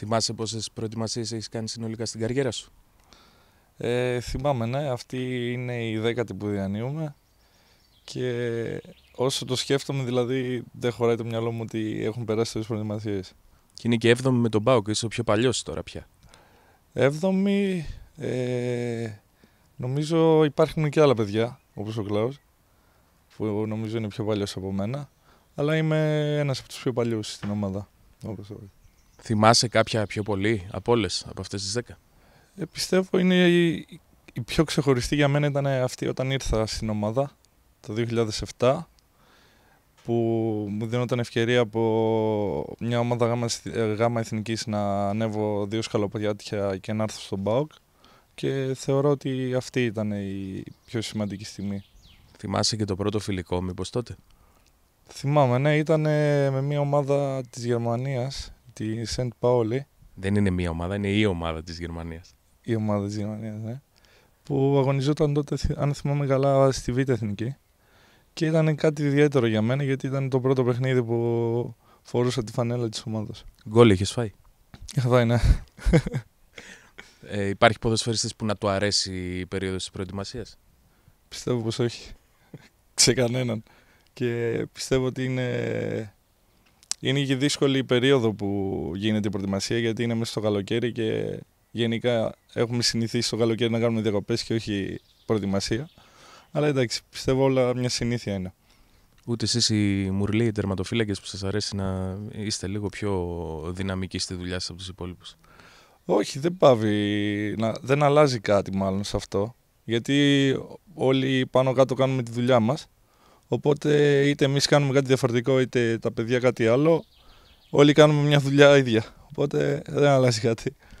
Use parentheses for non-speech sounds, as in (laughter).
Θυμάσαι πόσες προετοιμασίες έχεις κάνει συνολικά στην καριέρα σου. Ε, θυμάμαι, ναι. Αυτή είναι η δέκατη που διανύουμε. Και όσο το σκέφτομαι, δηλαδή, δεν χωράει το μυαλό μου ότι έχουν περάσει τρεις προετοιμασίες. Και είναι και 7η με τον Μπάουκ, είσαι ο πιο παλιός τώρα πια. Έβδομη. Ε, νομίζω υπάρχουν και άλλα παιδιά, όπως ο Κλάους, που νομίζω είναι πιο παλιός από μένα. Αλλά είμαι ένας από τους πιο παλιούς στην ομάδα. Όπως όλοι. Θυμάσαι κάποια πιο πολύ από όλες από αυτές τις 10. Ε, πιστεύω είναι η, η, πιο ξεχωριστή για μένα ήταν αυτή όταν ήρθα στην ομάδα το 2007 που μου δίνονταν ευκαιρία από μια ομάδα γάμα, ε, γάμα εθνικής να ανέβω δύο σκαλοπαδιάτια και να έρθω στον ΠΑΟΚ και θεωρώ ότι αυτή ήταν η πιο σημαντική στιγμή. Θυμάσαι και το πρώτο φιλικό μήπως τότε. Θυμάμαι, ναι, ήταν με μια ομάδα της Γερμανίας τη Σεντ Παόλη. Δεν είναι μία ομάδα, είναι η ομάδα της Γερμανίας. Η ομάδα της Γερμανίας, ναι. Που αγωνιζόταν τότε, αν θυμάμαι καλά, στη Β' Εθνική. Και ήταν κάτι ιδιαίτερο για μένα γιατί ήταν το πρώτο παιχνίδι που φορούσα τη φανέλα της ομάδας. Γκολ είχες φάει. Είχα φάει, ναι. (laughs) Ε, υπάρχει ποδοσφαιριστής που να του αρέσει η περίοδος της προετοιμασίας. Πιστεύω πως όχι. (laughs) κανέναν. Και πιστεύω ότι είναι είναι και δύσκολη η περίοδο που γίνεται η προετοιμασία γιατί είναι μέσα στο καλοκαίρι και γενικά έχουμε συνηθίσει στο καλοκαίρι να κάνουμε διακοπές και όχι προετοιμασία. Αλλά εντάξει, πιστεύω όλα μια συνήθεια είναι. Ούτε εσείς οι μουρλοί, οι τερματοφύλακες που σας αρέσει να είστε λίγο πιο δυναμικοί στη δουλειά σας από τους υπόλοιπους. Όχι, δεν πάβει. Να, δεν αλλάζει κάτι μάλλον σε αυτό. Γιατί όλοι πάνω κάτω κάνουμε τη δουλειά μας Οπότε είτε εμείς κάνουμε κάτι διαφορετικό, είτε τα παιδιά κάτι άλλο. Όλοι κάνουμε μια δουλειά ίδια. Οπότε δεν αλλάζει κάτι.